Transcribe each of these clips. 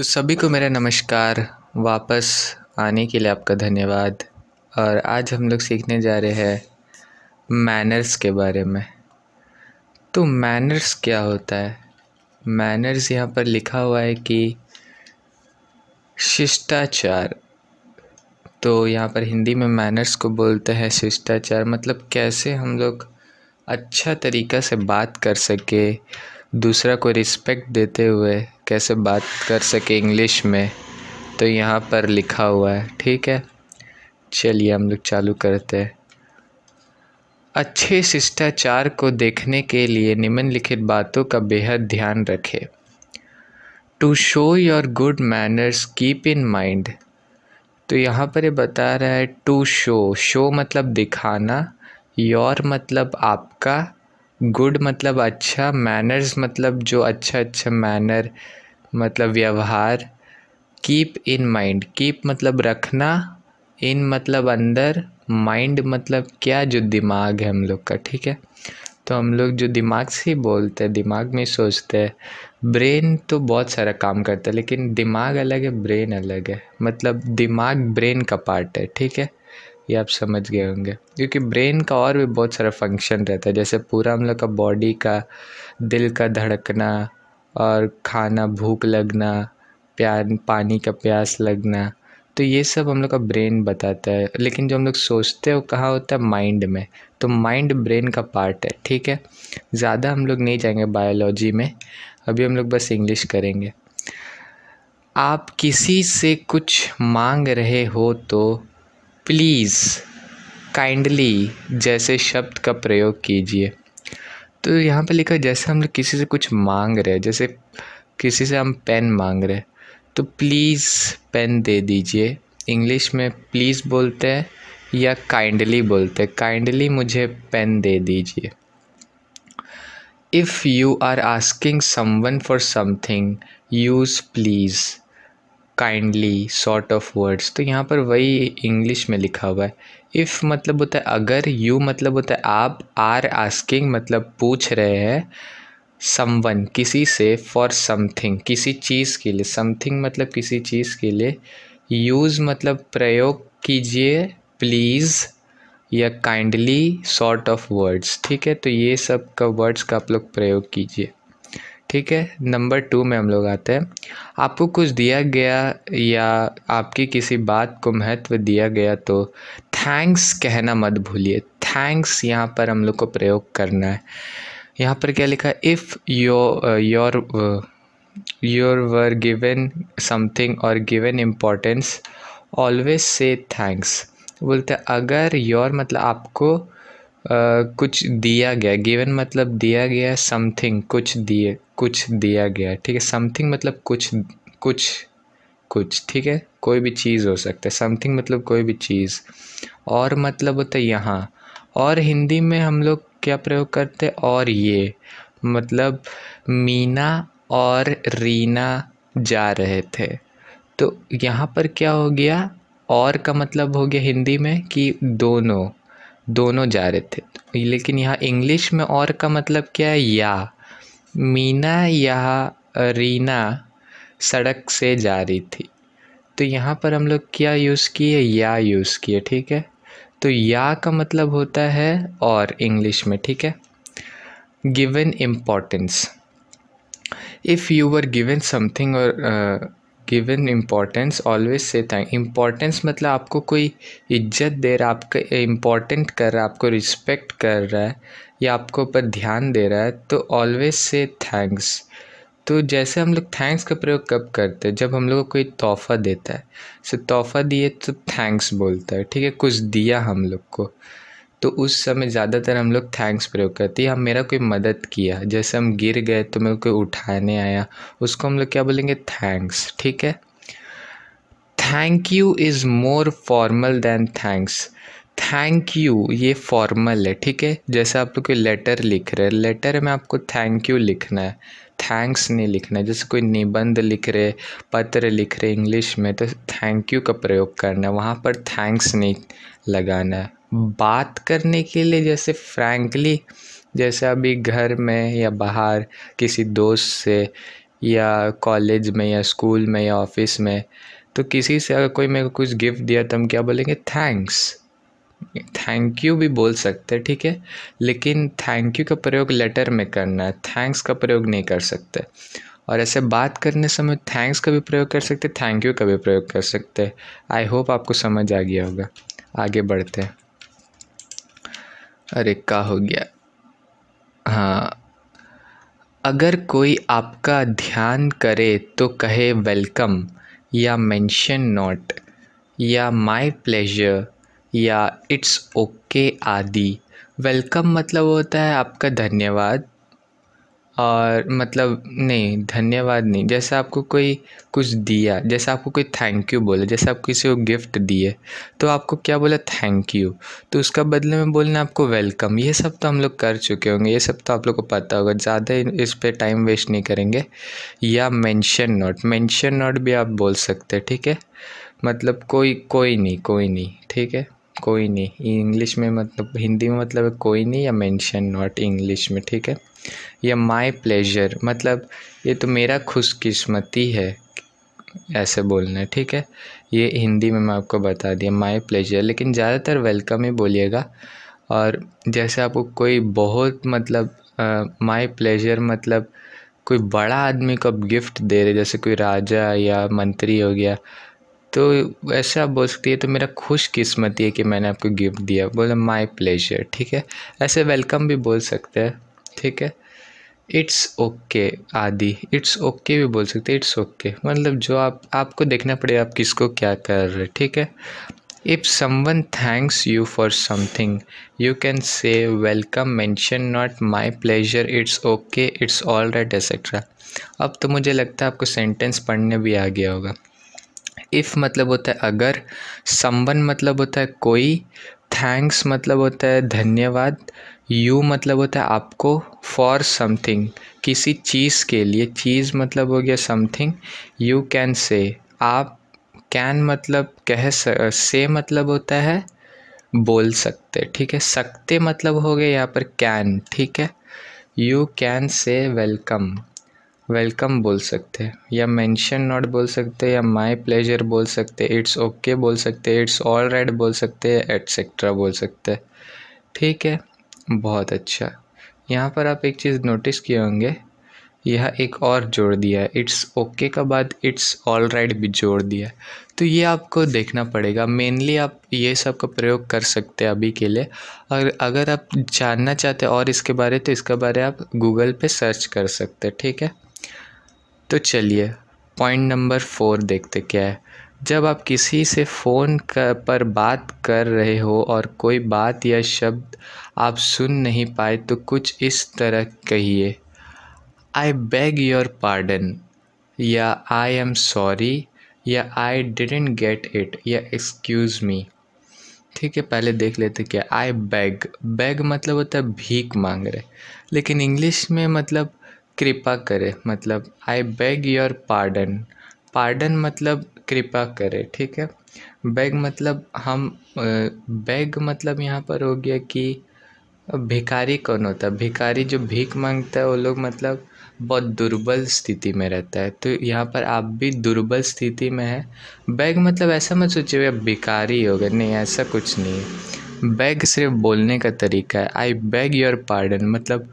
तो सभी को मेरा नमस्कार वापस आने के लिए आपका धन्यवाद और आज हम लोग सीखने जा रहे हैं मैनर्स के बारे में तो मैनर्स क्या होता है मैनर्स यहाँ पर लिखा हुआ है कि शिष्टाचार तो यहाँ पर हिंदी में मैनर्स को बोलते हैं शिष्टाचार मतलब कैसे हम लोग अच्छा तरीक़ा से बात कर सके दूसरा को रिस्पेक्ट देते हुए कैसे बात कर सके इंग्लिश में तो यहाँ पर लिखा हुआ है ठीक है चलिए हम लोग चालू करते हैं अच्छे शिष्टाचार को देखने के लिए निम्नलिखित बातों का बेहद ध्यान रखें to show your good manners keep in mind तो यहाँ पर ये बता रहा है टू शो शो मतलब दिखाना योर मतलब आपका गुड मतलब अच्छा मैनर्स मतलब जो अच्छा अच्छा मैनर मतलब व्यवहार कीप इन माइंड कीप मतलब रखना इन मतलब अंदर माइंड मतलब क्या जो दिमाग है हम लोग का ठीक है तो हम लोग जो दिमाग से ही बोलते हैं दिमाग में सोचते हैं ब्रेन तो बहुत सारा काम करता है लेकिन दिमाग अलग है ब्रेन अलग है मतलब दिमाग ब्रेन का पार्ट है ठीक है ये आप समझ गए होंगे क्योंकि ब्रेन का और भी बहुत सारा फंक्शन रहता है जैसे पूरा हम लोग का बॉडी का दिल का धड़कना और खाना भूख लगना प्यार पानी का प्यास लगना तो ये सब हम लोग का ब्रेन बताता है लेकिन जो हम लोग सोचते हैं वो कहाँ होता है माइंड में तो माइंड ब्रेन का पार्ट है ठीक है ज़्यादा हम लोग नहीं जाएंगे बायोलॉजी में अभी हम लोग बस इंग्लिश करेंगे आप किसी से कुछ मांग रहे हो तो प्लीज़ काइंडली जैसे शब्द का प्रयोग कीजिए तो यहाँ पे लिखा जैसे हम लोग किसी से कुछ मांग रहे हैं जैसे किसी से हम पेन मांग रहे हैं तो प्लीज़ पेन दे दीजिए इंग्लिश में प्लीज़ बोलते हैं या काइंडली बोलते हैं काइंडली मुझे पेन दे दीजिए if you are asking someone for something use please kindly sort of words तो यहाँ पर वही इंग्लिश में लिखा हुआ है इफ़ मतलब होता है अगर यू मतलब होता है आप आर आस्किंग मतलब पूछ रहे हैं समवन किसी से फॉर समथिंग किसी चीज़ के लिए समथिंग मतलब किसी चीज़ के लिए यूज़ मतलब प्रयोग कीजिए प्लीज़ या काइंडली सॉर्ट ऑफ वर्ड्स ठीक है तो ये सब का वर्ड्स का आप लोग प्रयोग कीजिए ठीक है नंबर टू में हम लोग आते हैं आपको कुछ दिया गया या आपकी किसी बात को महत्व दिया गया तो थैंक्स कहना मत भूलिए थैंक्स यहाँ पर हम लोग को प्रयोग करना है यहाँ पर क्या लिखा if your your your were given something और given importance always say thanks बोलते अगर योर मतलब आपको कुछ दिया गया गिवन मतलब दिया गया समथिंग कुछ दिए कुछ दिया गया ठीक है समथिंग मतलब कुछ कुछ कुछ ठीक है कोई भी चीज़ हो सकता है समथिंग मतलब कोई भी चीज़ और मतलब होता है यहाँ और हिंदी में हम लोग क्या प्रयोग करते हैं और ये मतलब मीना और रीना जा रहे थे तो यहाँ पर क्या हो गया और का मतलब हो गया हिंदी में कि दोनों दोनों जा रहे थे लेकिन यहाँ इंग्लिश में और का मतलब क्या है या मीना या रीना सड़क से जा रही थी तो यहाँ पर हम लोग क्या यूज़ किए या यूज़ किए ठीक है तो या का मतलब होता है और इंग्लिश में ठीक है given importance if you were given something और given importance always say thank importance मतलब आपको कोई इज्जत दे रहा है आपका इम्पोर्टेंट कर रहा है आपको रिस्पेक्ट कर रहा है या आपको ऊपर ध्यान दे रहा है तो ऑलवेज से थैंक्स तो जैसे हम लोग थैंक्स का प्रयोग कब करते हैं जब हम लोग को कोई तोहफ़ा देता है सो तोहफ़ा दिए तो थैंक्स बोलता है ठीक है कुछ दिया हम लोग को तो उस समय ज़्यादातर हम लोग थैंक्स प्रयोग करते हैं हम मेरा कोई मदद किया जैसे हम गिर गए तो मेरे कोई उठाने आया उसको हम लोग क्या बोलेंगे थैंक्स ठीक है thank you is more formal than thanks thank you ये फॉर्मल है ठीक है जैसे आप लोग कोई लेटर लिख रहे हैं लेटर में आपको थैंक यू लिखना है थैंक्स नहीं लिखना है जैसे कोई निबंध लिख रहे पत्र लिख रहे इंग्लिश में तो थैंक यू का प्रयोग करना है वहाँ पर थैंक्स नहीं लगाना है बात करने के लिए जैसे फ्रैंकली जैसे अभी घर में या बाहर किसी दोस्त से या कॉलेज में या स्कूल में या ऑफिस में तो किसी से अगर कोई मेरे को कुछ गिफ्ट दिया तो हम क्या बोलेंगे थैंक्स थैंक यू भी बोल सकते हैं ठीक है लेकिन थैंक यू का प्रयोग लेटर में करना है थैंक्स का प्रयोग नहीं कर सकते और ऐसे बात करने समय थैंक्स का भी प्रयोग कर सकते थैंक यू का भी प्रयोग कर सकते आई होप आपको समझ आ गया होगा आगे बढ़ते हैं अरे का हो गया हाँ अगर कोई आपका ध्यान करे तो कहे वेलकम या मेंशन नॉट या माय प्लेजर या इट्स ओके आदि वेलकम मतलब होता है आपका धन्यवाद और मतलब नहीं धन्यवाद नहीं जैसे आपको कोई कुछ दिया जैसे आपको कोई थैंक यू बोले जैसे आप किसी को गिफ्ट दिए तो आपको क्या बोला थैंक यू तो उसका बदले में बोलना आपको वेलकम ये सब तो हम लोग कर चुके होंगे ये सब तो आप लोग को पता होगा ज़्यादा इस पर टाइम वेस्ट नहीं करेंगे या मैंशन नॉट मैंशन नॉट भी आप बोल सकते हैं ठीक है मतलब कोई कोई नहीं कोई नहीं ठीक है कोई नहीं इंग्लिश में मतलब हिंदी में मतलब कोई नहीं या मैंशन नॉट इंग्लिश में ठीक है या माय प्लेजर मतलब ये तो मेरा खुशकिस्मती है ऐसे बोलना ठीक है ये हिंदी में मैं आपको बता दिया माय प्लेजर लेकिन ज़्यादातर वेलकम ही बोलिएगा और जैसे आपको कोई बहुत मतलब माय प्लेजर मतलब कोई बड़ा आदमी को आप गिफ्ट दे रहे जैसे कोई राजा या मंत्री हो गया तो ऐसे आप बोल सकती है तो मेरा खुशकिस्मती है कि मैंने आपको गिफ्ट दिया बोला माय प्लेजर ठीक है ऐसे वेलकम भी बोल सकते हैं ठीक है इट्स ओके okay, आदि इट्स ओके okay भी बोल सकते इट्स ओके मतलब जो आप आपको देखना पड़ेगा आप किसको क्या कर रहे ठीक है if someone thanks you for something you can say welcome mention not my pleasure it's okay it's all right etcetera अब तो मुझे लगता है आपको सेंटेंस पढ़ने भी आ गया होगा इफ़ मतलब होता है अगर समवन मतलब होता है कोई थैंक्स मतलब होता है धन्यवाद यू मतलब होता है आपको फॉर समथिंग किसी चीज़ के लिए चीज़ मतलब हो गया समथिंग यू कैन से आप कैन मतलब कह से मतलब होता है बोल सकते ठीक है सकते मतलब हो गया यहाँ पर कैन ठीक है you can say welcome welcome बोल सकते हैं या मेंशन नॉट बोल सकते या माय प्लेजर बोल सकते इट्स ओके okay बोल सकते इट्स ऑल राइट बोल सकते एट्सेट्रा बोल सकते ठीक है बहुत अच्छा यहाँ पर आप एक चीज़ नोटिस किए होंगे यह एक और जोड़ दिया है इट्स ओके का बाद इट्स ऑल राइट भी जोड़ दिया है तो ये आपको देखना पड़ेगा मेनली आप ये सब का प्रयोग कर सकते हैं अभी के लिए और अगर आप जानना चाहते हैं और इसके बारे तो इसके बारे आप गूगल पे सर्च कर सकते हैं ठीक है तो चलिए पॉइंट नंबर फोर देखते क्या है जब आप किसी से फ़ोन पर बात कर रहे हो और कोई बात या शब्द आप सुन नहीं पाए तो कुछ इस तरह कहिए आई बैग योर पार्डन या आई एम सॉरी या आई डिडेंट गेट इट या एक्सक्यूज़ मी ठीक है पहले देख लेते क्या आई बैग बैग मतलब होता है भीख मांग रहे लेकिन इंग्लिश में मतलब कृपा करे मतलब I beg your pardon pardon मतलब कृपा करे ठीक है बैग मतलब हम बैग मतलब यहाँ पर हो गया कि भिकारी कौन होता है भिखारी जो भीख मांगता है वो लोग मतलब बहुत दुर्बल स्थिति में रहता है तो यहाँ पर आप भी दुर्बल स्थिति में है बैग मतलब ऐसा मत सोचिए आप भिकारी हो गए नहीं ऐसा कुछ नहीं है बैग सिर्फ बोलने का तरीका है आई बैग योर पार्डन मतलब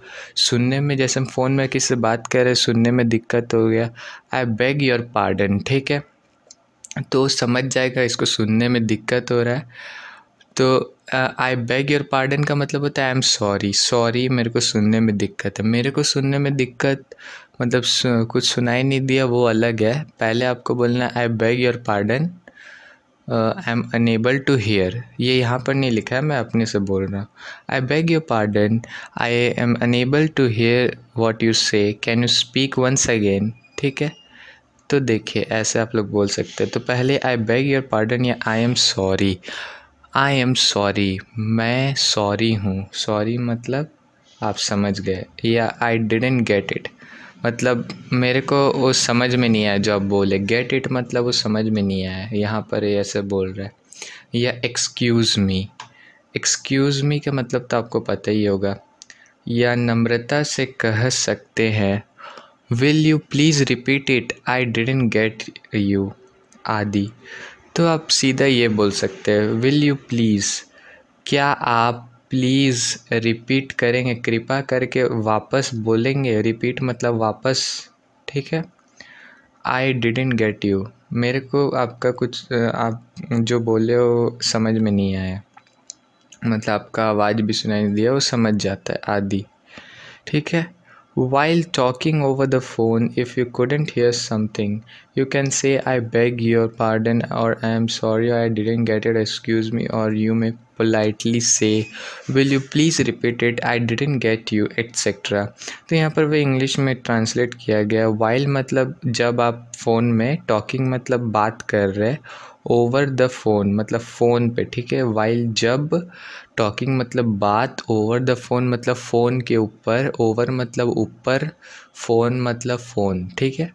सुनने में जैसे हम फ़ोन में किसी से बात कर रहे सुनने में दिक्कत हो गया आई बैग योर पार्डन ठीक है तो समझ जाएगा इसको सुनने में दिक्कत हो रहा है तो आई बेग योर पार्डन का मतलब होता है आई एम सॉरी सॉरी मेरे को सुनने में दिक्कत है मेरे को सुनने में दिक्कत मतलब सु, कुछ सुनाई नहीं दिया वो अलग है पहले आपको बोलना I beg your pardon I am unable to hear ये यहाँ पर नहीं लिखा है मैं अपने से बोल रहा हूँ I beg your pardon I am unable to hear what you say can you speak once again ठीक है तो देखिए ऐसे आप लोग बोल सकते हैं तो पहले आई बेग योर पार्डन या I am sorry I am sorry मैं सॉरी हूँ सॉरी मतलब आप समझ गए या आई डिडेंट गेट इट मतलब मेरे को वो समझ में नहीं आया जो आप बोले गेट इट मतलब वो समझ में नहीं आया यहाँ पर ये ऐसे बोल रहा है या एक्सक्यूज़ मी एक्सक्यूज़ मी का मतलब तो आपको पता ही होगा या नम्रता से कह सकते हैं will you please repeat it I didn't get you आदि तो आप सीधा ये बोल सकते हैं विल यू प्लीज़ क्या आप प्लीज़ रिपीट करेंगे कृपा करके वापस बोलेंगे रिपीट मतलब वापस ठीक है आई डिडेंट गेट यू मेरे को आपका कुछ आप जो बोले हो समझ में नहीं आया मतलब आपका आवाज़ भी सुनाई दिया वो समझ जाता है आदि ठीक है While talking over the phone, if you couldn't hear something, you can say, I beg your pardon, or I am sorry, I didn't get it, excuse me, or you may politely say, Will you please repeat it, I didn't get you, etc. तो यहाँ पर वे English में translate किया गया while मतलब जब आप phone में टॉकिंग मतलब बात कर रहे ओवर द फ़ोन मतलब फ़ोन पे ठीक है वाइल जब टॉकिंग मतलब बात ओवर द फ़ोन मतलब फ़ोन के ऊपर ओवर मतलब ऊपर फ़ोन मतलब फ़ोन ठीक है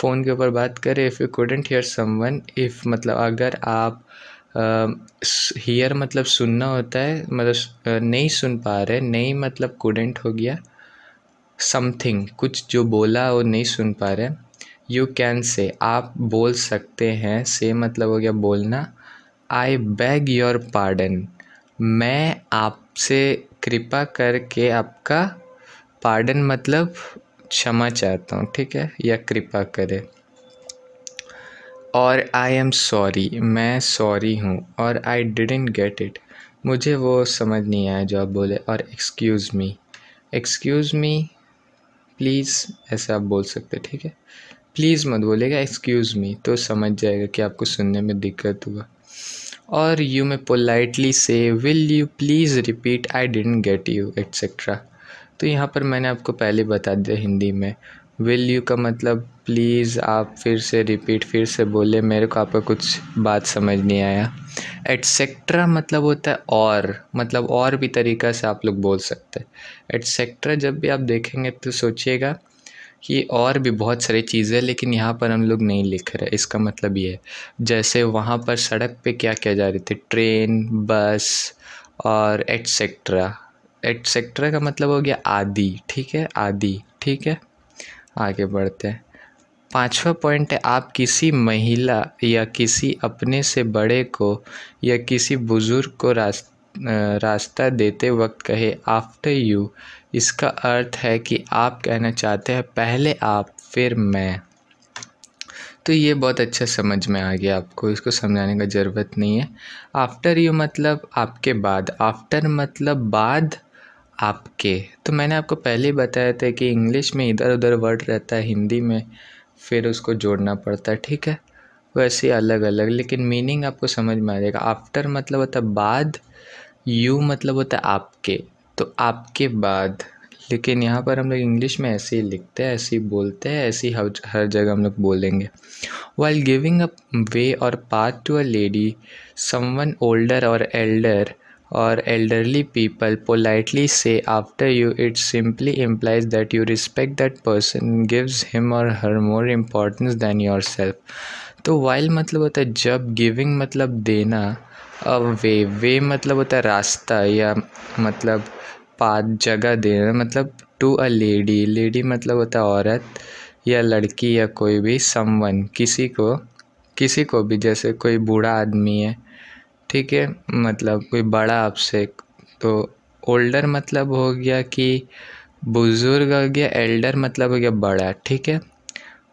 फ़ोन के ऊपर बात करें if you couldn't hear someone if मतलब अगर आप हीयर uh, मतलब सुनना होता है मतलब नहीं सुन पा रहे नहीं मतलब कूडेंट हो गया समथिंग कुछ जो बोला वो नहीं सुन पा रहे यू कैन से आप बोल सकते हैं से मतलब हो गया बोलना आई बैग योर पार्डन मैं आपसे कृपा करके आपका पार्डन मतलब क्षमा चाहता हूँ ठीक है या कृपा करें और आई एम सॉरी मैं सॉरी हूँ और आई डिडेंट गेट इट मुझे वो समझ नहीं आया जो आप बोले और excuse me excuse me please ऐसे आप बोल सकते ठीक है प्लीज़ मत बोलेगा एक्सक्यूज़ मी तो समझ जाएगा कि आपको सुनने में दिक्कत हुआ और यू में पोलाइटली से will you please repeat I didn't get you etcetera तो यहाँ पर मैंने आपको पहले बता दिया हिंदी में विल यू का मतलब प्लीज़ आप फिर से रिपीट फिर से बोले मेरे को आपका कुछ बात समझ नहीं आया एट्सेट्रा मतलब होता है और मतलब और भी तरीक़ा से आप लोग बोल सकते हैं एट्सेट्रा जब भी आप देखेंगे तो सोचिएगा कि और भी बहुत सारी चीज़ें हैं लेकिन यहाँ पर हम लोग नहीं लिख रहे इसका मतलब ये है जैसे वहाँ पर सड़क पे क्या क्या जा रही थी ट्रेन बस और एट्सेट्रा एट्सेट्रा का मतलब हो गया आदि ठीक है आदि ठीक है आगे बढ़ते हैं पांचवा पॉइंट है आप किसी महिला या किसी अपने से बड़े को या किसी बुज़ुर्ग को रास्ता रास्ता देते वक्त कहे आफ्टर यू इसका अर्थ है कि आप कहना चाहते हैं पहले आप फिर मैं तो ये बहुत अच्छा समझ में आ गया आपको इसको समझाने का ज़रूरत नहीं है आफ्टर यू मतलब आपके बाद आफ्टर मतलब बाद आपके तो मैंने आपको पहले बताया था कि इंग्लिश में इधर उधर वर्ड रहता है हिंदी में फिर उसको जोड़ना पड़ता है ठीक है वैसे अलग अलग लेकिन मीनिंग आपको समझ में आ जाएगा आफ्टर मतलब होता है बाद यू मतलब होता है आपके तो आपके बाद लेकिन यहाँ पर हम लोग इंग्लिश में ऐसे ही लिखते हैं ऐसे ही बोलते हैं ऐसे ही हर हर जगह हम लोग बोलेंगे वाइल गिविंग अ वे और path to a lady someone older और एल्डर और एल्डरली पीपल पोलाइटली से after you it simply implies that you respect that person gives him और her more importance than yourself तो while मतलब होता है जब गिविंग मतलब देना अ वे वे मतलब होता है रास्ता या मतलब पाद जगह दे रहे मतलब टू अ लेडी लेडी मतलब होता है औरत या लड़की या कोई भी समवन किसी को किसी को भी जैसे कोई बूढ़ा आदमी है ठीक है मतलब कोई बड़ा आपसे तो ओल्डर मतलब हो गया कि बुज़ुर्ग हो गया एल्डर मतलब हो गया बड़ा ठीक है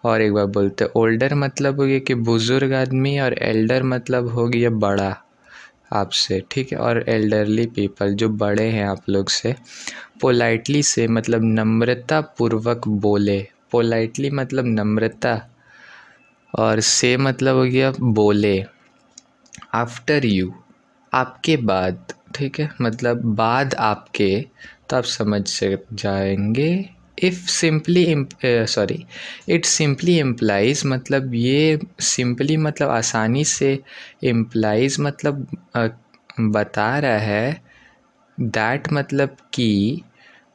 और एक बार बोलते ओल्डर मतलब हो गया कि बुज़ुर्ग आदमी और एल्डर मतलब हो गया बड़ा आपसे ठीक है और एल्डरली पीपल जो बड़े हैं आप लोग से पोलाइटली से मतलब नम्रता पूर्वक बोले पोलाइटली मतलब नम्रता और से मतलब हो गया बोले आफ्टर यू आपके बाद ठीक है मतलब बाद आपके तो आप समझ जाएंगे if simply sorry it simply implies मतलब ये सिंपली मतलब आसानी से एम्प्लाइज मतलब uh, बता रहा है दैट मतलब कि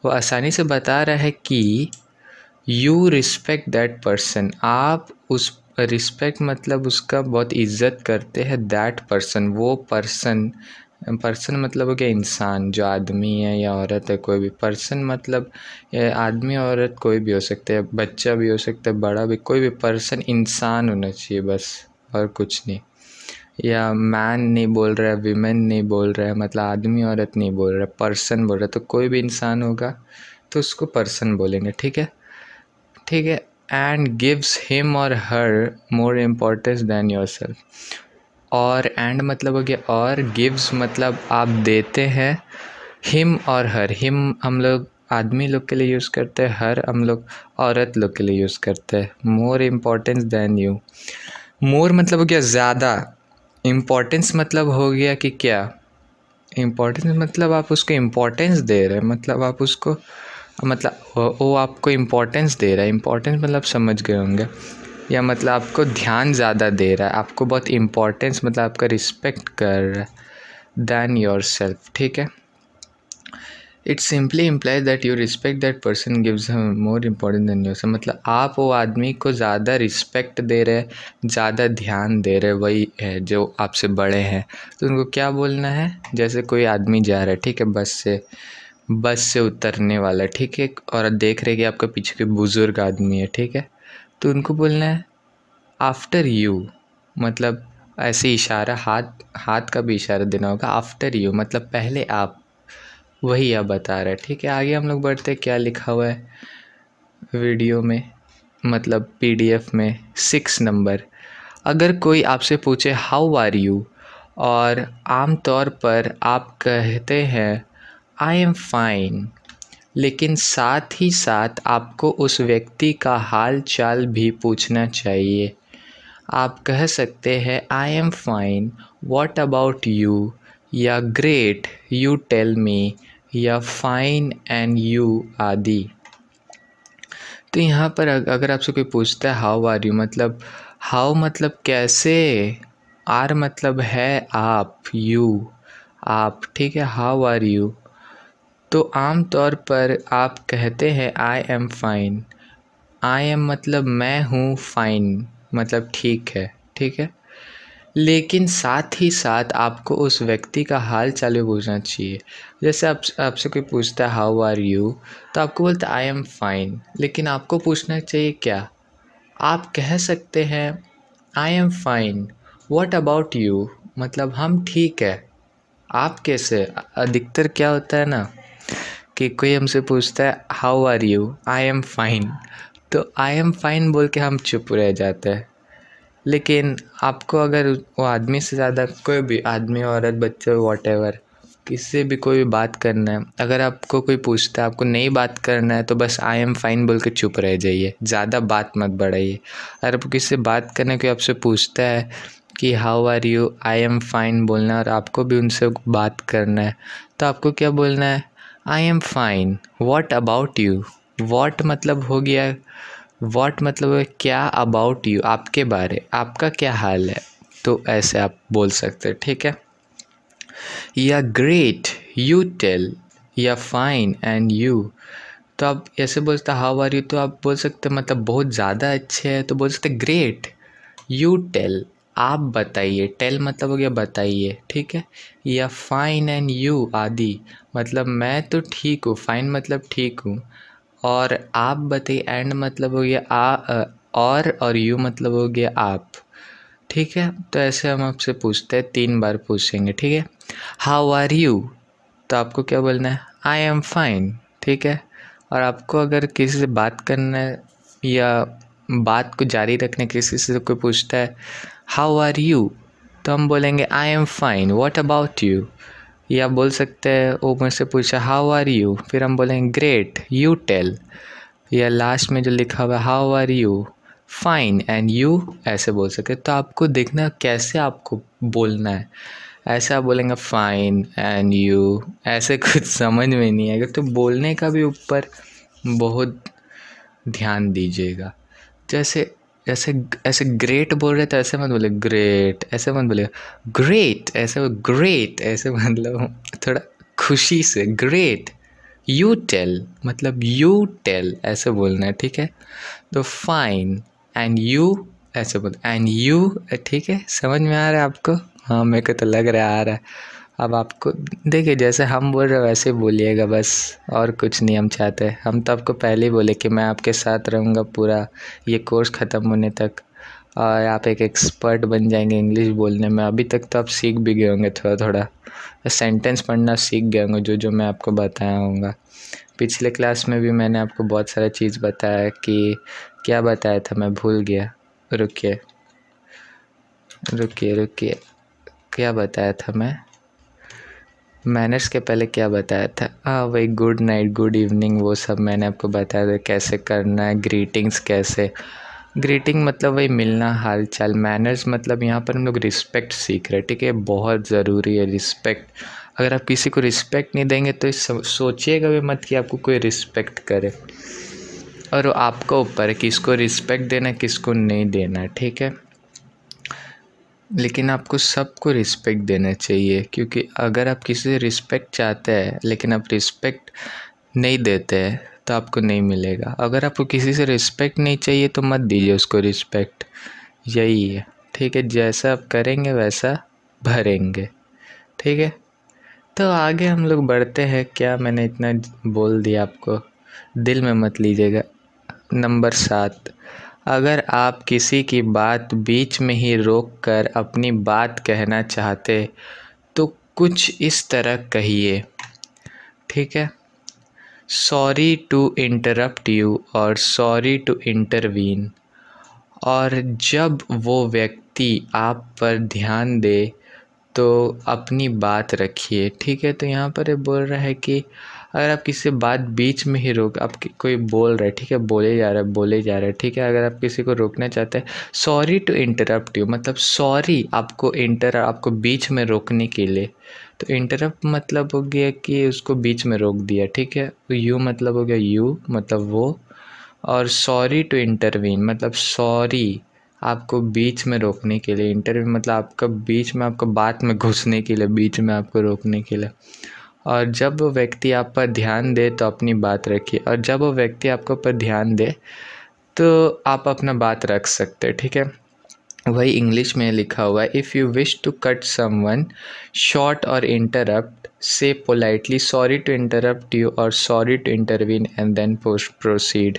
वो आसानी से बता रहा है कि यू रिस्पेक्ट दैट पर्सन आप उस रिस्पेक्ट मतलब उसका बहुत इज़्ज़त करते हैं दैट पर्सन वो पर्सन पर्सन मतलब हो गया इंसान जो आदमी है या औरत है कोई भी पर्सन मतलब आदमी औरत कोई भी हो सकता है बच्चा भी हो सकता है बड़ा भी कोई भी पर्सन इंसान होना चाहिए बस और कुछ नहीं या मैन नहीं बोल रहा है वीमेन नहीं बोल रहा है मतलब आदमी औरत नहीं बोल रहा है पर्सन बोल रहा है तो कोई भी इंसान होगा तो उसको पर्सन बोलेंगे ठीक है ठीक है एंड गिव्स हिम और her more importance than yourself और एंड मतलब हो गया और गिव्स मतलब आप देते हैं हिम और हर हिम हम लोग आदमी लोग के लिए यूज़ करते हैं हर हम लोग औरत लोग के लिए यूज़ करते हैं more importance than you more मतलब हो गया ज़्यादा इम्पोर्टेंस मतलब हो गया कि क्या इम्पोर्टेंस मतलब आप उसको इम्पोर्टेंस दे रहे हैं मतलब आप उसको मतलब वो आपको इम्पोर्टेंस दे रहा है इम्पोर्टेंस मतलब समझ गए होंगे या मतलब आपको ध्यान ज़्यादा दे रहा है आपको बहुत इम्पोर्टेंस मतलब आपका रिस्पेक्ट कर रहा है दैन योर सेल्फ ठीक है it's simply implies that you respect that person gives more important than yourself मतलब आप वो आदमी को ज़्यादा रिस्पेक्ट दे रहे ज़्यादा ध्यान दे रहे वही है जो आपसे बड़े हैं तो उनको क्या बोलना है जैसे कोई आदमी जा रहा है ठीक है बस से बस से उतरने वाला ठीक है और देख रहे कि आपका पीछे कोई बुज़ुर्ग आदमी है ठीक है तो उनको बोलना है आफ्टर यू मतलब ऐसे इशारा हाथ हाथ का भी इशारा देना होगा आफ्टर यू मतलब पहले आप वही आप बता रहे हैं ठीक है आगे हम लोग बढ़ते क्या लिखा हुआ है वीडियो में मतलब पीडीएफ में सिक्स नंबर अगर कोई आपसे पूछे हाउ आर यू और आम तौर पर आप कहते हैं आई एम फाइन लेकिन साथ ही साथ आपको उस व्यक्ति का हाल चाल भी पूछना चाहिए आप कह सकते हैं I am fine what about you या ग्रेट यू टेल मी या फाइन एंड यू आदि तो यहाँ पर अगर आपसे कोई पूछता है हाउ आर यू मतलब हाउ मतलब कैसे आर मतलब है आप यू आप ठीक है हाउ आर यू तो आम तौर पर आप कहते हैं I am fine I am मतलब मैं हूँ फ़ाइन मतलब ठीक है ठीक है लेकिन साथ ही साथ आपको उस व्यक्ति का हाल चाल भी पूछना चाहिए जैसे आप आपसे कोई पूछता है हाउ आर यू तो आपको बोलते आई एम फ़ाइन लेकिन आपको पूछना चाहिए क्या आप कह सकते हैं I am fine what about you मतलब हम ठीक है आप कैसे अधिकतर क्या होता है ना कि कोई हमसे पूछता है how are you I am fine तो आई एम फाइन बोल के हम चुप रह जाते हैं लेकिन आपको अगर वो आदमी से ज़्यादा कोई भी आदमी औरत बच्चे वॉट एवर किससे भी कोई भी बात करना है अगर आपको कोई पूछता है आपको नहीं बात करना है तो बस आई एम फाइन बोल के चुप रह जाइए ज़्यादा बात मत बढ़ाइए अगर आपको किससे बात करना कोई आपसे पूछता है कि how are you I am fine बोलना है और आपको भी उनसे बात करना है तो आपको क्या बोलना है I am fine what about you what मतलब हो गया वॉट मतलब क्या अबाउट यू आपके बारे आपका क्या हाल है तो ऐसे आप बोल सकते हैं ठीक है या ग्रेट यू टेल या फाइन एंड यू तो आप ऐसे बोलते हाउ आर यू तो आप बोल सकते मतलब बहुत ज़्यादा अच्छे हैं तो बोल सकते ग्रेट यू टेल आप बताइए टेल मतलब हो गया बताइए ठीक है या फ़ाइन एंड यू आदि मतलब मैं तो ठीक हूँ फ़ाइन मतलब ठीक हूँ और आप बताइए एंड मतलब हो गया आ और और यू मतलब हो गया आप ठीक है तो ऐसे हम आपसे पूछते हैं तीन बार पूछेंगे ठीक है हाउ आर यू तो आपको क्या बोलना है आई एम फाइन ठीक है और आपको अगर किसी से बात करना है या बात को जारी रखने किसी से कोई पूछता है हाउ आर यू तो हम बोलेंगे I am fine what about you या बोल सकते हैं वो मुझसे पूछा हाउ आर यू फिर हम बोलेंगे ग्रेट यू टेल या लास्ट में जो लिखा हुआ है how are you fine and you ऐसे बोल सके तो आपको देखना कैसे आपको बोलना है ऐसे आप बोलेंगे फ़ाइन एंड यू ऐसे कुछ समझ में नहीं आएगा तो बोलने का भी ऊपर बहुत ध्यान दीजिएगा जैसे जैसे ऐसे ग्रेट बोल रहे तो ऐसे मत बोले ग्रेट ऐसे मत बोले ग्रेट ऐसे ग्रेट ऐसे मतलब थोड़ा खुशी से ग्रेट यू टेल मतलब यू टेल ऐसे बोलना है ठीक है तो फाइन एंड यू ऐसे बोल एंड यू ठीक है समझ में आ रहा है आपको हाँ मेरे को तो लग रहा है आ रहा है अब आपको देखिए जैसे हम बोल रहे वैसे बोलिएगा बस और कुछ नहीं हम चाहते हम तो आपको पहले ही बोले कि मैं आपके साथ रहूँगा पूरा ये कोर्स ख़त्म होने तक और आप एक एक्सपर्ट बन जाएंगे इंग्लिश बोलने में अभी तक तो आप सीख भी गए होंगे थोड़ा थोड़ा सेंटेंस पढ़ना सीख गए होंगे जो जो मैं आपको बताया हूँ पिछले क्लास में भी मैंने आपको बहुत सारा चीज़ बताया कि क्या बताया था मैं भूल गया रुकिए रुकिए रुकिए क्या बताया था मैं मैनर्स के पहले क्या बताया था हाँ वही गुड नाइट गुड इवनिंग वो सब मैंने आपको बताया था कैसे करना है ग्रीटिंग्स कैसे ग्रीटिंग मतलब वही मिलना हाल चाल मैनर्स मतलब यहाँ पर हम लोग रिस्पेक्ट सीख रहे हैं ठीक है बहुत ज़रूरी है रिस्पेक्ट अगर आप किसी को रिस्पेक्ट नहीं देंगे तो सोचिएगा भी मत कि आपको कोई रिस्पेक्ट करे और आपका ऊपर है किसको रिस्पेक्ट देना किसको नहीं देना ठीक है लेकिन आपको सबको रिस्पेक्ट देना चाहिए क्योंकि अगर आप किसी से रिस्पेक्ट चाहते हैं लेकिन आप रिस्पेक्ट नहीं देते हैं तो आपको नहीं मिलेगा अगर आपको किसी से रिस्पेक्ट नहीं चाहिए तो मत दीजिए उसको रिस्पेक्ट यही है ठीक है जैसा आप करेंगे वैसा भरेंगे ठीक है तो आगे हम लोग बढ़ते हैं क्या मैंने इतना बोल दिया आपको दिल में मत लीजिएगा नंबर सात अगर आप किसी की बात बीच में ही रोक कर अपनी बात कहना चाहते तो कुछ इस तरह कहिए ठीक है सॉरी टू इंटरप्ट यू और सॉरी टू इंटरवीन और जब वो व्यक्ति आप पर ध्यान दे तो अपनी बात रखिए ठीक है तो यहाँ पर ये बोल रहा है कि अगर आप किसी से बात बीच में ही रोक आप कोई बोल रहा है ठीक है बोले जा रहा है बोले जा रहा है ठीक है अगर आप किसी को रोकना चाहते हैं सॉरी टू इंटरप्ट यू मतलब सॉरी आपको इंटर आपको बीच में रोकने के लिए तो इंटरप्ट मतलब हो गया कि उसको बीच में रोक दिया ठीक है तो यू मतलब हो गया यू मतलब वो और सॉरी टू इंटरवीन मतलब सॉरी आपको बीच में रोकने के लिए इंटरव्यू मतलब आपका बीच में आपका बात में घुसने के लिए बीच में आपको रोकने के लिए और जब वो व्यक्ति आप पर ध्यान दे तो अपनी बात रखिए और जब वो व्यक्ति आपको पर ध्यान दे तो आप अपना बात रख सकते हैं ठीक है वही इंग्लिश में लिखा हुआ है if you wish to cut someone short और interrupt say politely sorry to interrupt you और sorry to intervene and then post proceed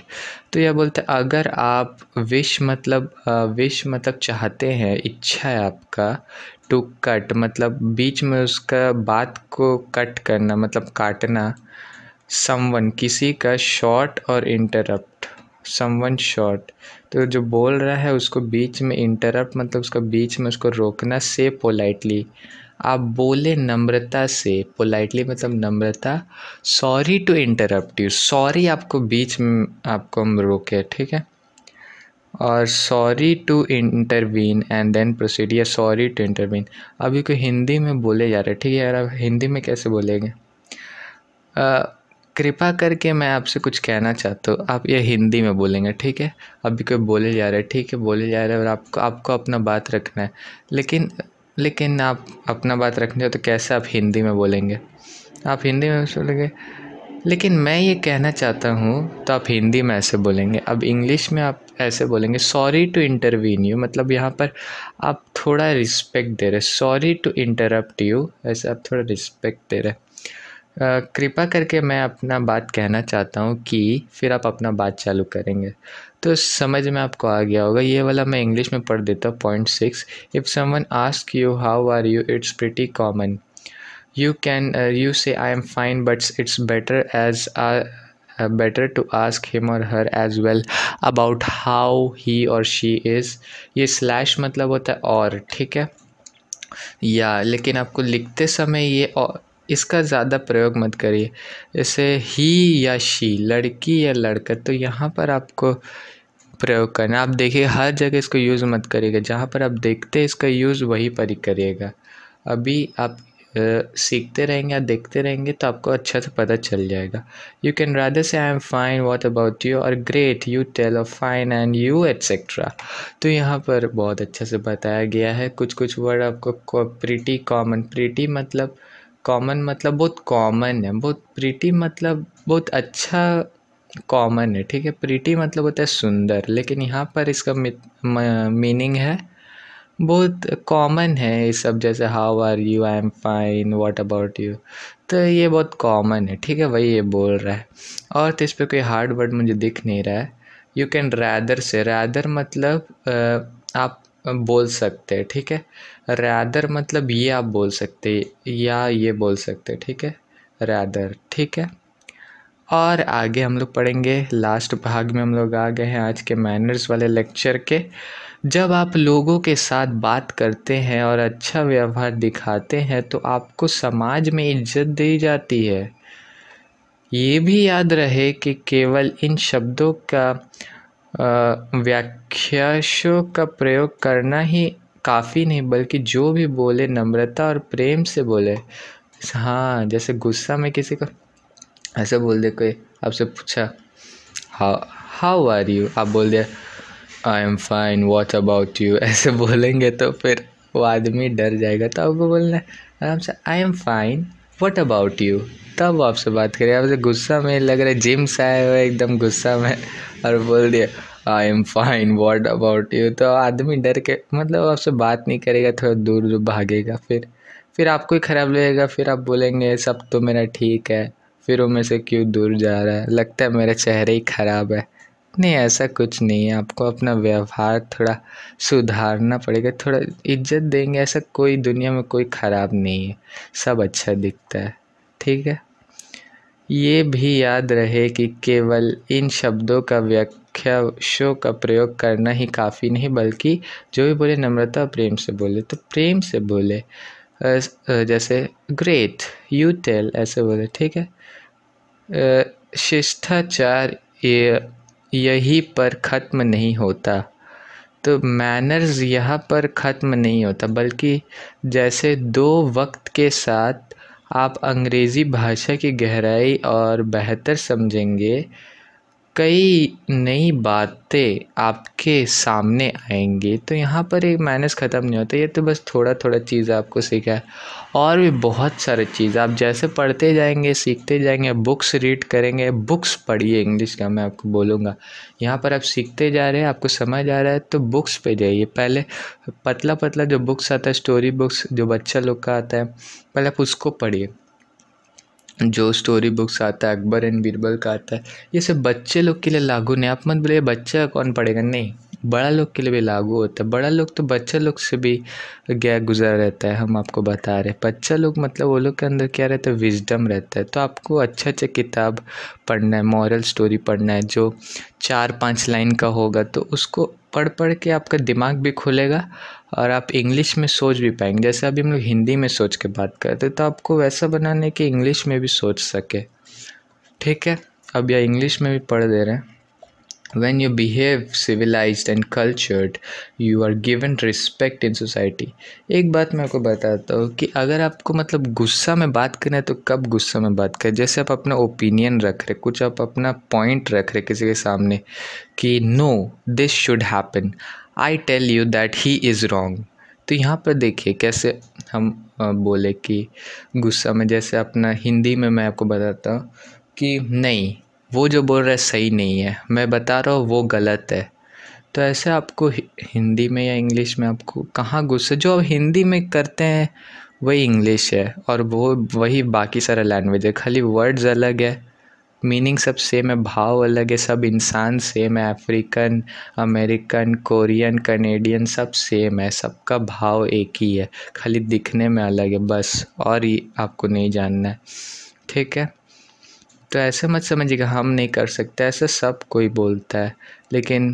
तो यह बोलते हैं अगर आप विश मतलब विश मतलब चाहते हैं इच्छा है आपका टू कट मतलब बीच में उसका बात को कट करना मतलब काटना समवन किसी का शॉर्ट और इंटरप्ट समवन शॉर्ट तो जो बोल रहा है उसको बीच में इंटरप्ट मतलब उसका बीच में उसको रोकना से पोलाइटली आप बोले नम्रता से पोलाइटली मतलब नम्रता sorry to interrupt you sorry आपको बीच में आपको हम रोके ठीक है और sorry to intervene and then proceed या सॉरी टू इंटरवीन अभी को हिंदी में बोले जा रहे ठीक है यार अब हिंदी में कैसे बोलेंगे कृपा करके मैं आपसे कुछ कहना चाहता हूँ आप ये हिंदी में बोलेंगे ठीक है अभी कोई बोले जा रहा है ठीक है बोले जा रहे हैं और आपको आपको अपना बात रखना है लेकिन लेकिन आप अपना बात रखने हो तो कैसे आप हिंदी में बोलेंगे आप हिंदी में बोलेंगे लेकिन मैं ये कहना चाहता हूँ तो आप हिंदी में ऐसे बोलेंगे अब इंग्लिश में आप ऐसे बोलेंगे सॉरी टू इंटरवीन यू मतलब यहाँ पर आप थोड़ा रिस्पेक्ट दे रहे सॉरी टू इंटरप्ट यू ऐसे आप थोड़ा रिस्पेक्ट दे रहे कृपा करके मैं अपना बात कहना चाहता हूँ कि फिर आप अपना बात चालू करेंगे तो समझ में आपको आ गया होगा ये वाला मैं इंग्लिश में पढ़ देता हूँ point six if someone ask you how are you it's pretty common you can uh, you say i am fine but it's better as a uh, uh, better to ask him or her as well about how he or she is ये slash मतलब होता है और ठीक है या लेकिन आपको लिखते समय ये और इसका ज़्यादा प्रयोग मत करिए जैसे ही या शी लड़की या लड़का तो यहाँ पर आपको प्रयोग करना आप देखिए हर जगह इसको यूज़ मत करिएगा जहाँ पर आप देखते हैं इसका यूज़ वहीं पर ही करिएगा अभी आप सीखते रहेंगे या देखते रहेंगे तो आपको अच्छा से पता चल जाएगा you can rather say I am fine what about you और great you tell a fine and you etcetera तो यहाँ पर बहुत अच्छे से बताया गया है कुछ कुछ वर्ड आपको प्रिटी कॉमन प्रिटी मतलब कॉमन मतलब बहुत कॉमन है बहुत प्रिटी मतलब बहुत अच्छा कॉमन है ठीक है प्रिटी मतलब होता है सुंदर लेकिन यहाँ पर इसका मीनिंग है बहुत कॉमन है ये सब जैसे how are you I am fine what about you तो ये बहुत कॉमन है ठीक है वही ये बोल रहा है और तो इस पर कोई हार्ड वर्ड मुझे दिख नहीं रहा है you can rather say rather मतलब आप बोल सकते हैं ठीक है रैदर मतलब ये आप बोल सकते या ये बोल सकते ठीक है रैदर ठीक है और आगे हम लोग पढ़ेंगे लास्ट भाग में हम लोग आ गए हैं आज के मैनर्स वाले लेक्चर के जब आप लोगों के साथ बात करते हैं और अच्छा व्यवहार दिखाते हैं तो आपको समाज में इज्जत दी जाती है ये भी याद रहे कि केवल इन शब्दों का व्याख्याशों का प्रयोग करना ही काफ़ी नहीं बल्कि जो भी बोले नम्रता और प्रेम से बोले हाँ जैसे गुस्सा में किसी को ऐसे बोल दे कोई आपसे पूछा हाउ हाउ आर यू आप बोल दिया I am fine what about you ऐसे बोलेंगे तो फिर वो आदमी डर जाएगा तो आपको बोलना है आराम से I am fine what about you तब आपसे बात करें आपसे गुस्सा में लग रहा है जिम से आए हुए एकदम गुस्सा में और बोल दिए I am fine what about you तो आदमी डर के मतलब आपसे बात नहीं करेगा थोड़ा दूर दूर भागेगा फिर फिर आपको ही ख़राब लगेगा फिर आप बोलेंगे सब तो मेरा ठीक है फिर वो मेरे से क्यों दूर जा रहा है लगता है मेरा चेहरा ही ख़राब है नहीं ऐसा कुछ नहीं है आपको अपना व्यवहार थोड़ा सुधारना पड़ेगा थोड़ा इज्जत देंगे ऐसा कोई दुनिया में कोई ख़राब नहीं है सब अच्छा दिखता है ठीक है ये भी याद रहे कि केवल इन शब्दों का व्याख्या शो का प्रयोग करना ही काफ़ी नहीं बल्कि जो भी बोले नम्रता प्रेम से बोले तो प्रेम से बोले जैसे ग्रेट यू टेल ऐसे बोले ठीक है शिष्टाचार ये यहीं पर ख़त्म नहीं होता तो मैनर्स यहाँ पर ख़त्म नहीं होता बल्कि जैसे दो वक्त के साथ आप अंग्रेज़ी भाषा की गहराई और बेहतर समझेंगे कई नई बातें आपके सामने आएंगी तो यहाँ पर एक माइनस ख़त्म नहीं होता ये तो बस थोड़ा थोड़ा चीज़ आपको सीखा है और भी बहुत सारी चीज़ आप जैसे पढ़ते जाएंगे सीखते जाएंगे बुक्स रीड करेंगे बुक्स पढ़िए इंग्लिश का मैं आपको बोलूँगा यहाँ पर आप सीखते जा रहे हैं आपको समझ आ रहा है तो बुक्स पे जाइए पहले पतला पतला जो बुक्स आता है स्टोरी बुक्स जो बच्चा लोग का आता है पहले आप उसको पढ़िए जो स्टोरी बुक्स आता है अकबर एंड बीरबल का आता है ये सब बच्चे लोग के लिए लागू नहीं आप मत बोले बच्चा कौन पढ़ेगा नहीं बड़ा लोग के लिए भी लागू होता है बड़ा लोग तो बच्चे लोग से भी गया गुजर रहता है हम आपको बता रहे हैं बच्चा लोग मतलब वो लोग के अंदर क्या रहता है विजडम रहता है तो आपको अच्छे अच्छे किताब पढ़ना है मॉरल स्टोरी पढ़ना है जो चार पाँच लाइन का होगा तो उसको पढ़ पढ़ के आपका दिमाग भी खुलेगा और आप इंग्लिश में सोच भी पाएंगे जैसे अभी हम लोग हिंदी में सोच के बात करते तो आपको वैसा बनाने कि इंग्लिश में भी सोच सके ठीक है अब यह इंग्लिश में भी पढ़ दे रहे हैं When you behave civilized and cultured, you are given respect in society. एक बात मैं आपको बताता हूँ कि अगर आपको मतलब गुस्सा में बात करना है तो कब गुस्सा में बात करें जैसे आप अपना ओपिनियन रख रहे कुछ आप अपना पॉइंट रख रहे किसी के सामने कि no this should happen I tell you that he is wrong तो यहाँ पर देखिए कैसे हम बोले कि गुस्सा में जैसे अपना हिंदी में मैं आपको बताता हूँ कि नहीं वो जो बोल रहा है सही नहीं है मैं बता रहा हूँ वो गलत है तो ऐसे आपको हिंदी में या इंग्लिश में आपको कहाँ गुस्से जो आप हिंदी में करते हैं वही इंग्लिश है और वो वही बाकी सारा लैंग्वेज है खाली वर्ड्स अलग है मीनिंग सब सेम है भाव अलग है सब इंसान सेम है अफ्रीकन अमेरिकन कोरियन कनेडियन सब सेम है सबका भाव एक ही है खाली दिखने में अलग है बस और ही आपको नहीं जानना है ठीक है तो ऐसे मत समझिएगा हम नहीं कर सकते ऐसा सब कोई बोलता है लेकिन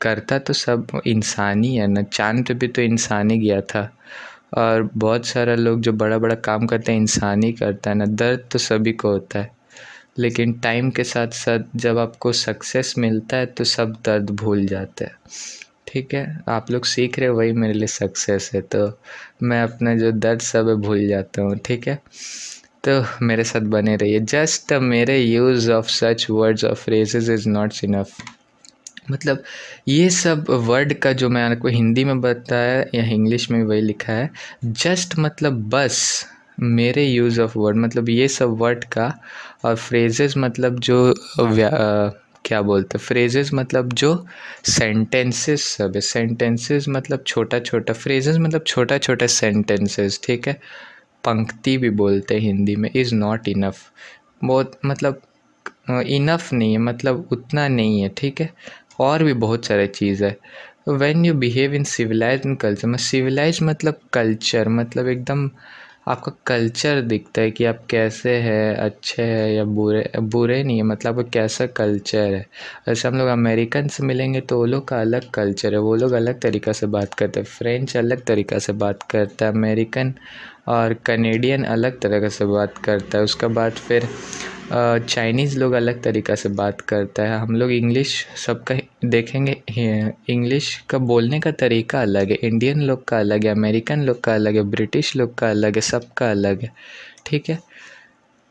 करता तो सब इंसान ही है ना चांद पे भी तो इंसान ही गया था और बहुत सारा लोग जो बड़ा बड़ा काम करते हैं इंसान ही करता है ना दर्द तो सभी को होता है लेकिन टाइम के साथ साथ जब आपको सक्सेस मिलता है तो सब दर्द भूल जाते हैं ठीक है आप लोग सीख रहे हो वही मेरे लिए सक्सेस है तो मैं अपना जो दर्द सब भूल जाता हूँ ठीक है तो मेरे साथ बने रहिए जस्ट मेरे यूज़ ऑफ सच वर्ड्स और फ्रेजेज इज़ नॉट इनफ़ मतलब ये सब वर्ड का जो मैं आपको हिंदी में बताया या इंग्लिश में वही लिखा है जस्ट मतलब बस मेरे यूज़ ऑफ वर्ड मतलब ये सब वर्ड का और फ्रेजेस मतलब जो आ, क्या बोलते हैं फ्रेजेस मतलब जो सेंटेंसेस सब है सेंटेंसेस मतलब छोटा छोटा फ्रेजेस मतलब छोटा छोटा सेंटेंसेस ठीक है पंक्ति भी बोलते हैं हिंदी में इज़ नॉट इनफ़ बहुत मतलब इनफ़ नहीं है मतलब उतना नहीं है ठीक है और भी बहुत सारे चीज़ है when you behave in civilise culture मैं सिविलाइज मतलब कल्चर मतलब एकदम आपका कल्चर दिखता है कि आप कैसे हैं अच्छे हैं या बुरे बुरे नहीं है मतलब कैसा कल्चर है जैसे हम लोग अमेरिकन से मिलेंगे तो वो लोग का अलग कल्चर है वो लोग अलग तरीक़ा से बात करते हैं फ्रेंच अलग तरीक़ा से बात करता है अमेरिकन और कनेडियन अलग तरीक़े से बात करता है उसका बाद फिर चाइनीज़ लोग अलग तरीक़ा से बात करता है हम लोग इंग्लिश सबका देखेंगे इंग्लिश का बोलने का तरीक़ा अलग है इंडियन लोग का अलग है अमेरिकन लोग का अलग है ब्रिटिश लोग का अलग है सबका अलग है ठीक है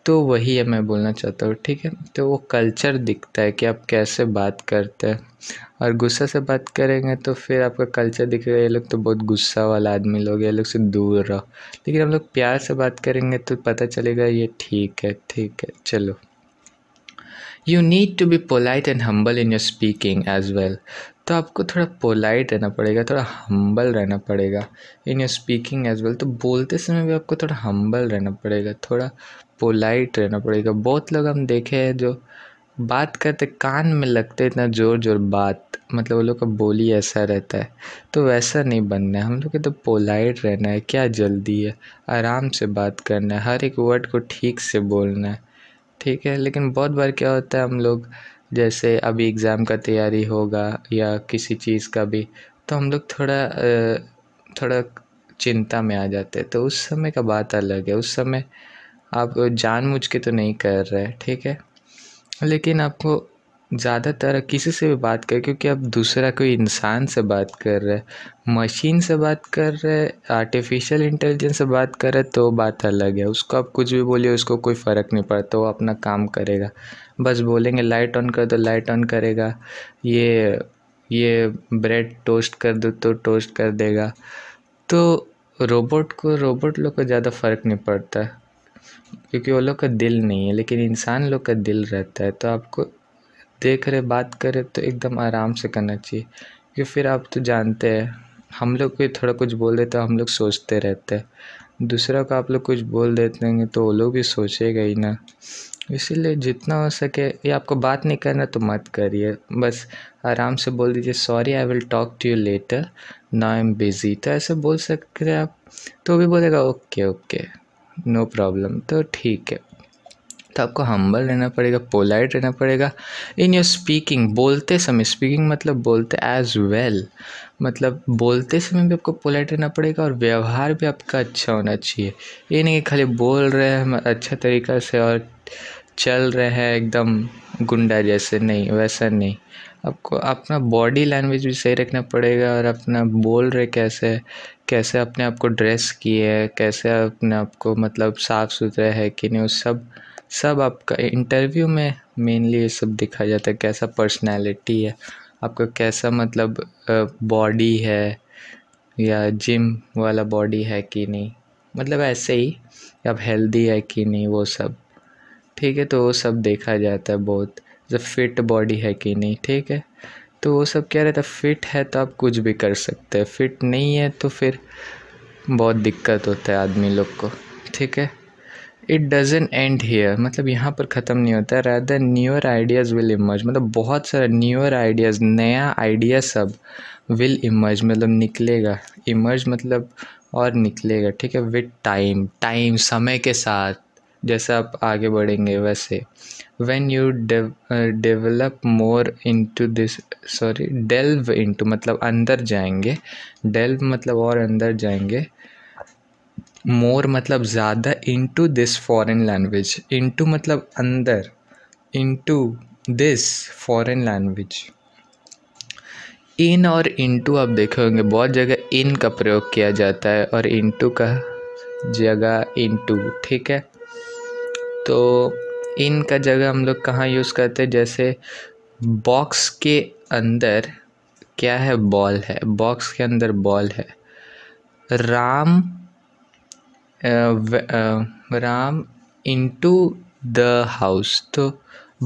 तो वही है मैं बोलना चाहता हूँ ठीक है तो वो कल्चर दिखता है कि आप कैसे बात करते हैं और गुस्सा से बात करेंगे तो फिर आपका कल्चर दिखेगा ये लोग तो बहुत गुस्सा वाला आदमी लोग ये लोग से दूर रहो लेकिन हम लोग प्यार से बात करेंगे तो पता चलेगा ये ठीक है ठीक है चलो you need to be polite and humble in your speaking as well तो आपको थोड़ा पोलाइट रहना पड़ेगा थोड़ा हम्बल रहना पड़ेगा in your speaking as well तो बोलते समय भी आपको थोड़ा हम्बल रहना पड़ेगा थोड़ा पोलाइट रहना पड़ेगा बहुत लोग हम देखे हैं जो बात करते कान में लगते इतना ज़ोर ज़ोर बात मतलब वो लोग का बोली ऐसा रहता है तो वैसा नहीं बनना है हम लोग के तो पोलाइट रहना है क्या जल्दी है आराम से बात करना है हर एक वर्ड को ठीक से बोलना है ठीक है लेकिन बहुत बार क्या होता है हम लोग जैसे अभी एग्ज़ाम का तैयारी होगा या किसी चीज़ का भी तो हम लोग थोड़ा थोड़ा चिंता में आ जाते हैं तो उस समय का बात अलग है उस समय आप जान मुझ के तो नहीं कर रहे ठीक है लेकिन आपको ज़्यादातर किसी से भी बात करें क्योंकि आप दूसरा कोई इंसान से बात कर रहे मशीन से बात कर रहे आर्टिफिशियल इंटेलिजेंस से बात कर रहे तो बात अलग है उसको आप कुछ भी बोलिए उसको कोई फ़र्क नहीं पड़ता वो अपना काम करेगा बस बोलेंगे लाइट ऑन कर दो लाइट ऑन करेगा ये ये ब्रेड टोस्ट कर दो तो टोस्ट कर देगा तो रोबोट को रोबोट लोग को ज़्यादा फ़र्क नहीं पड़ता क्योंकि वो लोग का दिल नहीं है लेकिन इंसान लोग का दिल रहता है तो आपको देख रहे बात करे तो एकदम आराम से करना चाहिए क्योंकि फिर आप तो जानते हैं हम लोग भी थोड़ा कुछ बोल देते हैं हम लोग सोचते रहते हैं दूसरा को आप लोग कुछ बोल देते हैं तो वो लोग भी सोचेगा ही ना इसीलिए जितना हो सके ये आपको बात नहीं करना तो मत करिए बस आराम से बोल दीजिए sorry I will talk to you later ना आई एम बिज़ी तो ऐसे बोल सकते हैं आप तो भी बोलेगा ओके ओके नो प्रॉब्लम तो ठीक है तो आपको हम्बल रहना पड़ेगा पोलाइट रहना पड़ेगा इन योर स्पीकिंग बोलते समय स्पीकिंग मतलब बोलते एज वेल well, मतलब बोलते समय भी आपको पोलाइट रहना पड़ेगा और व्यवहार भी आपका अच्छा होना चाहिए ये नहीं कि खाली बोल रहे हैं अच्छा तरीक़ा से और चल रहे हैं एकदम गुंडा जैसे नहीं वैसा नहीं आपको अपना बॉडी लैंग्वेज भी सही रखना पड़ेगा और अपना बोल रहे कैसे कैसे अपने आप को ड्रेस किए है कैसे अपने आप को मतलब साफ़ सुथरा है कि नहीं उस सब सब आपका इंटरव्यू में मेनली ये सब दिखा जाता है कैसा पर्सनैलिटी है आपका कैसा मतलब बॉडी है या जिम वाला बॉडी है कि नहीं मतलब ऐसे ही आप हेल्दी है कि नहीं वो सब ठीक है तो वो सब देखा जाता है बहुत मतलब फिट बॉडी है कि नहीं ठीक है तो वो सब क्या रहता है फिट है तो आप कुछ भी कर सकते हैं फिट नहीं है तो फिर बहुत दिक्कत होता है आदमी लोग को ठीक है इट डजेंट एंड हेयर मतलब यहाँ पर ख़त्म नहीं होता है rather newer ideas will emerge मतलब बहुत सारा न्यूअर आइडियाज़ नया आइडिया सब विल इमर्ज मतलब निकलेगा इमर्ज मतलब और निकलेगा ठीक है विथ टाइम टाइम समय के साथ जैसे आप आगे बढ़ेंगे वैसे when you de- uh, develop more into this sorry delve into matlab andar jayenge delve matlab aur andar jayenge more matlab zyada into this foreign language into matlab andar into this foreign language इन और into आप देखे होंगे बहुत जगह इन का प्रयोग किया जाता है और इंटू का जगह इंटू ठीक है तो इन का जगह हम लोग कहाँ यूज़ करते हैं जैसे बॉक्स के अंदर क्या है बॉल है बॉक्स के अंदर बॉल है राम आ, आ, राम इनटू द हाउस तो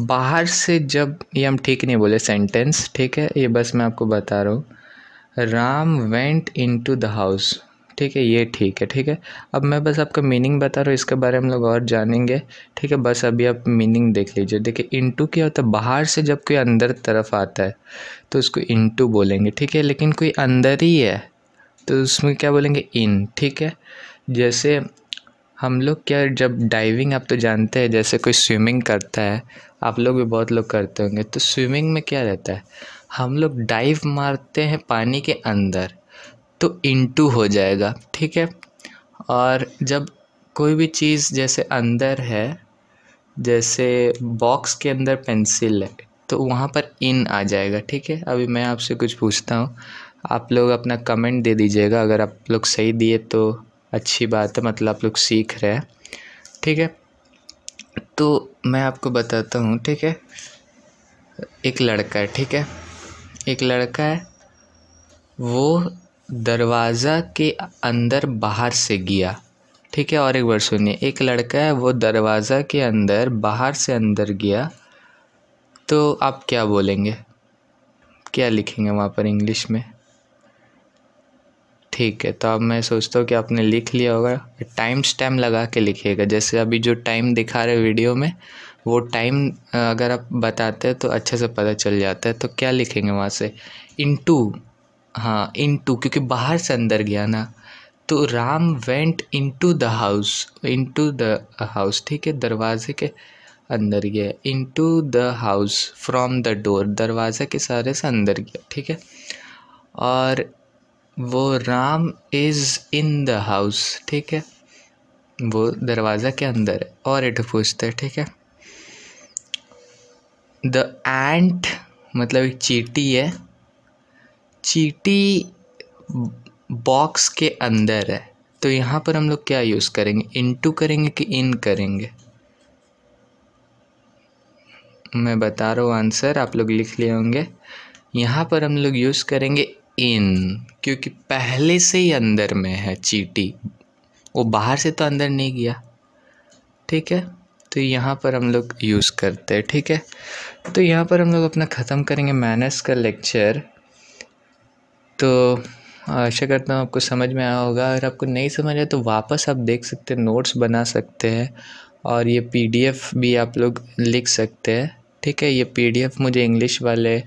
बाहर से जब ये हम ठीक नहीं बोले सेंटेंस ठीक है ये बस मैं आपको बता रहा हूँ Ram went into the house ठीक है ये ठीक है ठीक है अब मैं बस आपका मीनिंग बता रहा हूँ इसके बारे में हम लोग और जानेंगे ठीक है बस अभी आप मीनिंग देख लीजिए देखिए इंटू क्या होता है बाहर से जब कोई अंदर तरफ आता है तो उसको इंटू बोलेंगे ठीक है लेकिन कोई अंदर ही है तो उसमें क्या बोलेंगे इन ठीक है जैसे हम लोग क्या जब डाइविंग आप तो जानते हैं जैसे कोई स्विमिंग करता है आप लोग भी बहुत लोग करते होंगे तो स्विमिंग में क्या रहता है हम लोग डाइव मारते हैं पानी के अंदर तो इनटू हो जाएगा ठीक है और जब कोई भी चीज़ जैसे अंदर है जैसे बॉक्स के अंदर पेंसिल है तो वहाँ पर इन आ जाएगा ठीक है अभी मैं आपसे कुछ पूछता हूँ आप लोग अपना कमेंट दे दीजिएगा अगर आप लोग सही दिए तो अच्छी बात है मतलब आप लोग सीख रहे हैं ठीक है तो मैं आपको बताता हूँ ठीक है एक लड़का है ठीक है एक लड़का है वो दरवाज़ा के अंदर बाहर से गया ठीक है और एक बार सुनिए एक लड़का है वो दरवाज़ा के अंदर बाहर से अंदर गया तो आप क्या बोलेंगे क्या लिखेंगे वहाँ पर इंग्लिश में ठीक है तो अब मैं सोचता हूँ कि आपने लिख लिया होगा टाइम स्टैम लगा के लिखिएगा जैसे अभी जो टाइम दिखा रहे वीडियो में वो टाइम अगर आप बताते हैं तो अच्छे से पता चल जाता है तो क्या लिखेंगे वहाँ से इन टू हाँ इन टू क्योंकि बाहर से अंदर गया ना तो Ram went into the house into the house ठीक है दरवाजे के अंदर गया into the house from the door दरवाजे के सारे से अंदर गया ठीक है और वो Ram is in the house ठीक है वो दरवाज़ा के अंदर है और एट पूछते हैं ठीक है द एंट मतलब एक चीटी है चीटी बॉक्स के अंदर है तो यहाँ पर हम लोग क्या यूज़ करेंगे इनटू करेंगे कि इन करेंगे मैं बता रहा हूँ आंसर आप लोग लिख लिए होंगे यहाँ पर हम लोग यूज़ करेंगे इन क्योंकि पहले से ही अंदर में है चीटी वो बाहर से तो अंदर नहीं गया ठीक है तो यहाँ पर हम लोग यूज़ करते हैं ठीक है तो यहाँ पर हम लोग अपना ख़त्म करेंगे मैनस का लेक्चर तो आशा करता हूँ आपको समझ में आया होगा अगर आपको नहीं समझ आया तो वापस आप देख सकते हैं नोट्स बना सकते हैं और ये पीडीएफ भी आप लोग लिख सकते हैं ठीक है ये पीडीएफ मुझे इंग्लिश वाले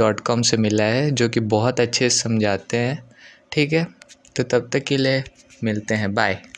डॉट कॉम से मिला है जो कि बहुत अच्छे समझाते हैं ठीक है तो तब तक के लिए मिलते हैं बाय